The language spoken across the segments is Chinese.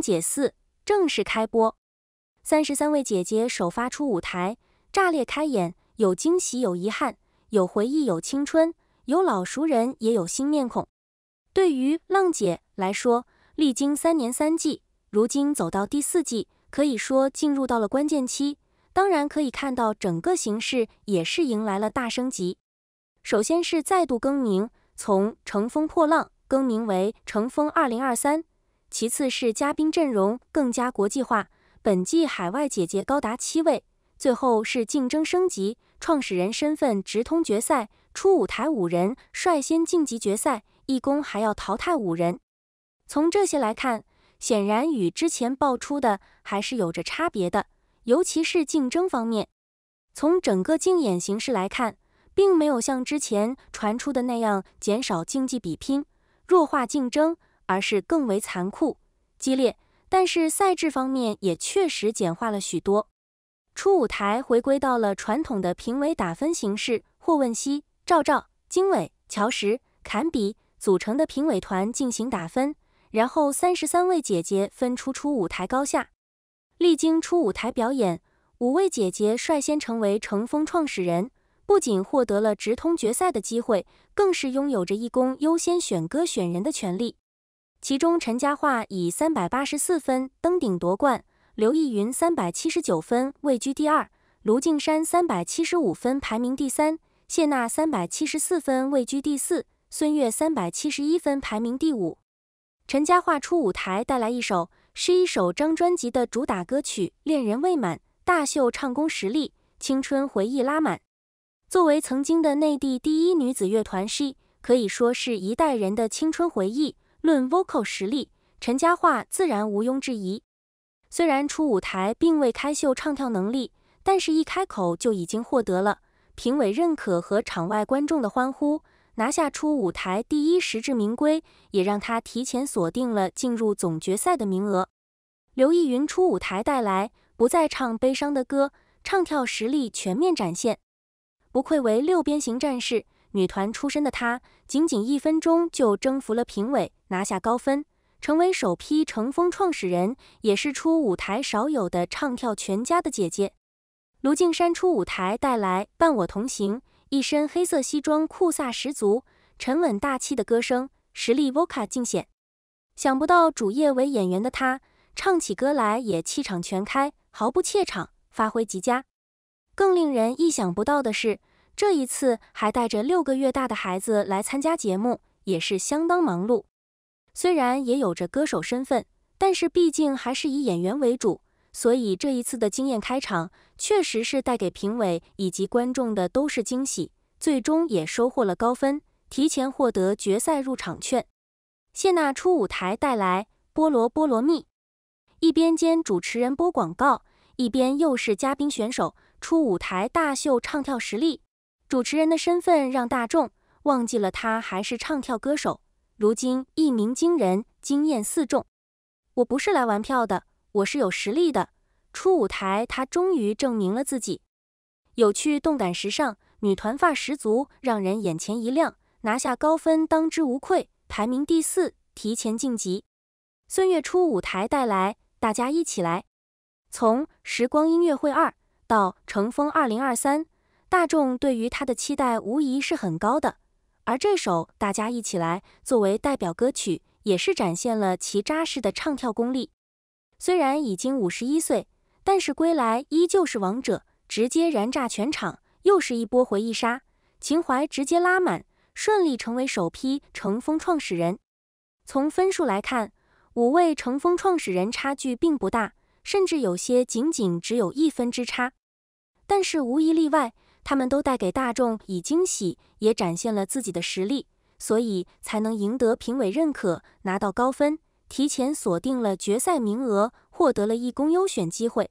姐四正式开播，三十三位姐姐首发出舞台，炸裂开眼，有惊喜，有遗憾，有回忆，有青春，有老熟人，也有新面孔。对于浪姐来说，历经三年三季，如今走到第四季，可以说进入到了关键期。当然可以看到，整个形式也是迎来了大升级。首先是再度更名，从《乘风破浪》更名为《乘风二零二三》。其次是嘉宾阵容更加国际化，本季海外姐姐高达七位。最后是竞争升级，创始人身份直通决赛，初舞台五人率先晋级决赛，义工还要淘汰五人。从这些来看，显然与之前爆出的还是有着差别的，尤其是竞争方面。从整个竞演形式来看，并没有像之前传出的那样减少竞技比拼，弱化竞争。而是更为残酷、激烈，但是赛制方面也确实简化了许多。初舞台回归到了传统的评委打分形式，霍汶希、赵赵、经纬、乔石、坎比组成的评委团进行打分，然后三十三位姐姐分出初舞台高下。历经初舞台表演，五位姐姐率先成为乘风创始人，不仅获得了直通决赛的机会，更是拥有着一公优先选歌选人的权利。其中，陈嘉桦以三百八十四分登顶夺冠，刘逸云三百七十九分位居第二，卢靖姗三百七十五分排名第三，谢娜三百七十四分位居第四，孙悦三百七十一分排名第五。陈嘉桦出舞台带来一首是一首张专辑的主打歌曲《恋人未满》，大秀唱功实力，青春回忆拉满。作为曾经的内地第一女子乐团，she 可以说是一代人的青春回忆。论 vocal 实力，陈嘉桦自然毋庸置疑。虽然初舞台并未开秀唱跳能力，但是一开口就已经获得了评委认可和场外观众的欢呼，拿下初舞台第一，实至名归，也让他提前锁定了进入总决赛的名额。刘逸云初舞台带来不再唱悲伤的歌，唱跳实力全面展现，不愧为六边形战士。女团出身的她，仅仅一分钟就征服了评委，拿下高分，成为首批乘风创始人，也是出舞台少有的唱跳全家的姐姐。卢靖姗出舞台带来《伴我同行》，一身黑色西装酷飒十足，沉稳大气的歌声实力 Vocal 尽显。想不到主业为演员的她，唱起歌来也气场全开，毫不怯场，发挥极佳。更令人意想不到的是。这一次还带着六个月大的孩子来参加节目，也是相当忙碌。虽然也有着歌手身份，但是毕竟还是以演员为主，所以这一次的惊艳开场，确实是带给评委以及观众的都是惊喜。最终也收获了高分，提前获得决赛入场券。谢娜出舞台带来《菠萝菠萝蜜》，一边兼主持人播广告，一边又是嘉宾选手出舞台大秀唱跳实力。主持人的身份让大众忘记了他还是唱跳歌手，如今一鸣惊人，惊艳四众。我不是来玩票的，我是有实力的。出舞台，他终于证明了自己。有趣、动感、时尚，女团范十足，让人眼前一亮，拿下高分，当之无愧，排名第四，提前晋级。孙悦出舞台带来《大家一起来》，从《时光音乐会二》到《乘风二零二三》。大众对于他的期待无疑是很高的，而这首《大家一起来》作为代表歌曲，也是展现了其扎实的唱跳功力。虽然已经五十一岁，但是归来依旧是王者，直接燃炸全场，又是一波回忆杀，情怀直接拉满，顺利成为首批乘风创始人。从分数来看，五位乘风创始人差距并不大，甚至有些仅仅只有一分之差，但是无一例外。他们都带给大众以惊喜，也展现了自己的实力，所以才能赢得评委认可，拿到高分，提前锁定了决赛名额，获得了义工优选机会。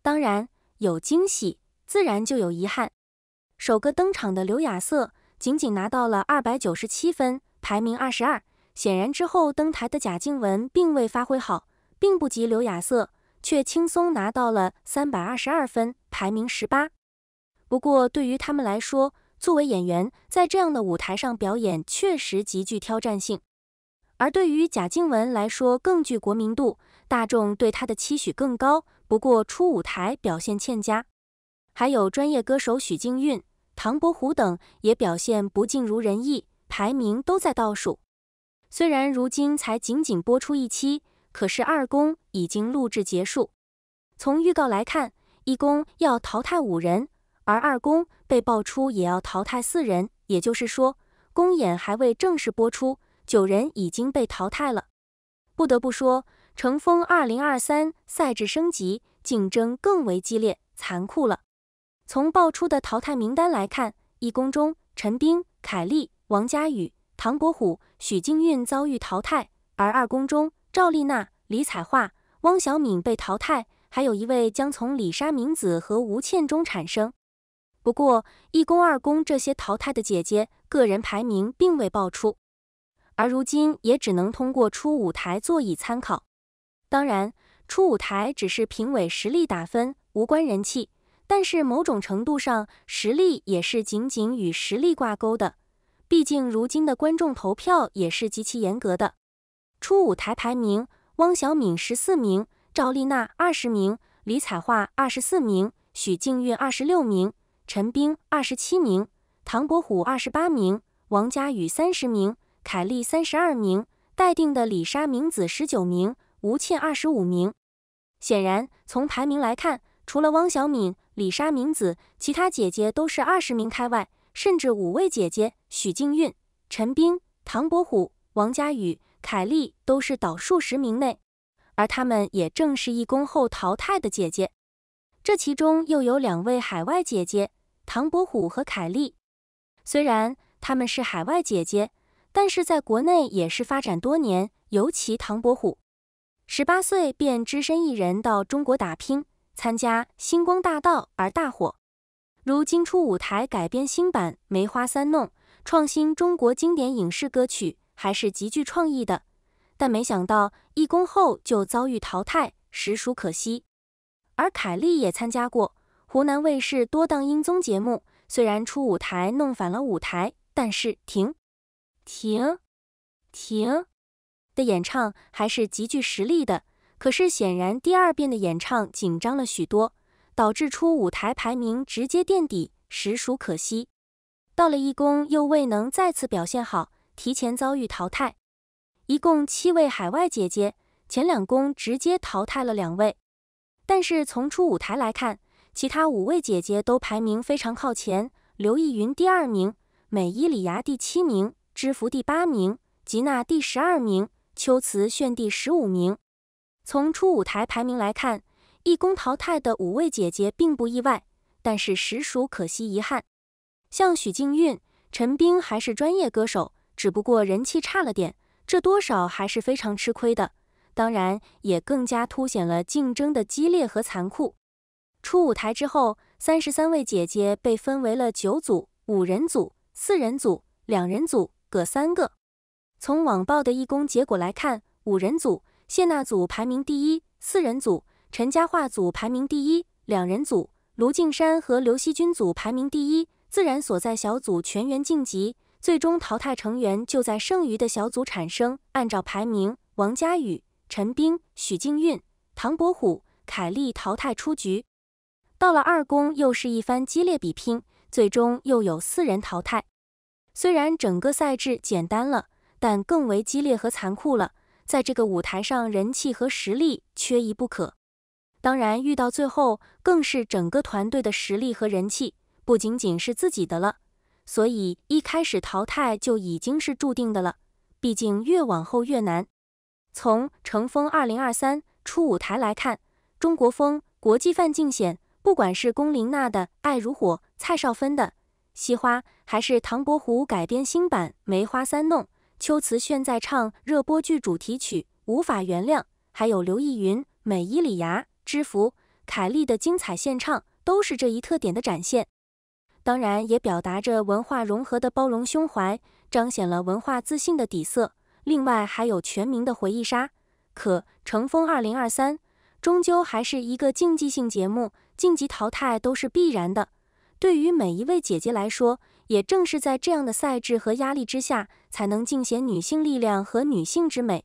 当然，有惊喜自然就有遗憾。首个登场的刘亚瑟仅仅拿到了二百九十七分，排名二十二。显然之后登台的贾静雯并未发挥好，并不及刘亚瑟，却轻松拿到了三百二十二分，排名十八。不过，对于他们来说，作为演员，在这样的舞台上表演确实极具挑战性。而对于贾静雯来说，更具国民度，大众对她的期许更高。不过初舞台表现欠佳，还有专业歌手许靖韵、唐伯虎等也表现不尽如人意，排名都在倒数。虽然如今才仅仅播出一期，可是二公已经录制结束。从预告来看，一公要淘汰五人。而二宫被爆出也要淘汰四人，也就是说，公演还未正式播出，九人已经被淘汰了。不得不说，乘风二零二三赛制升级，竞争更为激烈残酷了。从爆出的淘汰名单来看，一宫中陈冰、凯丽、王佳宇、唐伯虎、许静韵遭遇淘汰，而二宫中赵丽娜、李彩桦、汪小敏被淘汰，还有一位将从李莎明子和吴倩中产生。不过，一公二公这些淘汰的姐姐个人排名并未爆出，而如今也只能通过初舞台座椅参考。当然，初舞台只是评委实力打分，无关人气。但是某种程度上，实力也是仅仅与实力挂钩的。毕竟如今的观众投票也是极其严格的。初舞台排名：汪小敏十四名，赵丽娜二十名，李彩桦二十四名，许静韵二十六名。陈冰二十七名，唐伯虎二十八名，王佳宇三十名，凯丽三十二名，待定的李莎明子十九名，吴倩二十五名。显然，从排名来看，除了汪小敏、李莎明子，其他姐姐都是二十名开外，甚至五位姐姐许静韵、陈冰、唐伯虎、王佳宇、凯丽都是倒数十名内，而她们也正是一公后淘汰的姐姐。这其中又有两位海外姐姐，唐伯虎和凯丽。虽然她们是海外姐姐，但是在国内也是发展多年。尤其唐伯虎，十八岁便只身一人到中国打拼，参加《星光大道》而大火。如今出舞台改编新版《梅花三弄》，创新中国经典影视歌曲，还是极具创意的。但没想到一公后就遭遇淘汰，实属可惜。而凯莉也参加过湖南卫视多档音综节目，虽然出舞台弄反了舞台，但是停停停的演唱还是极具实力的。可是显然第二遍的演唱紧张了许多，导致出舞台排名直接垫底，实属可惜。到了一公又未能再次表现好，提前遭遇淘汰。一共七位海外姐姐，前两公直接淘汰了两位。但是从初舞台来看，其他五位姐姐都排名非常靠前。刘逸云第二名，美依礼芽第七名，知福第八名，吉娜第十二名，秋瓷炫第十五名。从初舞台排名来看，一公淘汰的五位姐姐并不意外，但是实属可惜遗憾。像许靖韵、陈冰还是专业歌手，只不过人气差了点，这多少还是非常吃亏的。当然，也更加凸显了竞争的激烈和残酷。出舞台之后，三十三位姐姐被分为了九组、五人组、四人组、两人组，各三个。从网报的义工结果来看，五人组谢娜组排名第一，四人组陈嘉桦组排名第一，两人组卢靖姗和刘惜君组排名第一。自然所在小组全员晋级，最终淘汰成员就在剩余的小组产生。按照排名，王佳宇。陈冰、许静韵、唐伯虎、凯丽淘汰出局。到了二公，又是一番激烈比拼，最终又有四人淘汰。虽然整个赛制简单了，但更为激烈和残酷了。在这个舞台上，人气和实力缺一不可。当然，遇到最后，更是整个团队的实力和人气，不仅仅是自己的了。所以一开始淘汰就已经是注定的了。毕竟越往后越难。从《乘风二零二三》初舞台来看，中国风、国际范尽显。不管是龚琳娜的《爱如火》，蔡少芬的《西花》，还是唐伯虎改编新版《梅花三弄》，秋瓷炫在唱热播剧主题曲《无法原谅》，还有刘亦云、美依礼芽、知福、凯莉的精彩献唱，都是这一特点的展现。当然，也表达着文化融合的包容胸怀，彰显了文化自信的底色。另外还有全民的回忆杀，可乘风二零二三终究还是一个竞技性节目，晋级淘汰都是必然的。对于每一位姐姐来说，也正是在这样的赛制和压力之下，才能尽显女性力量和女性之美。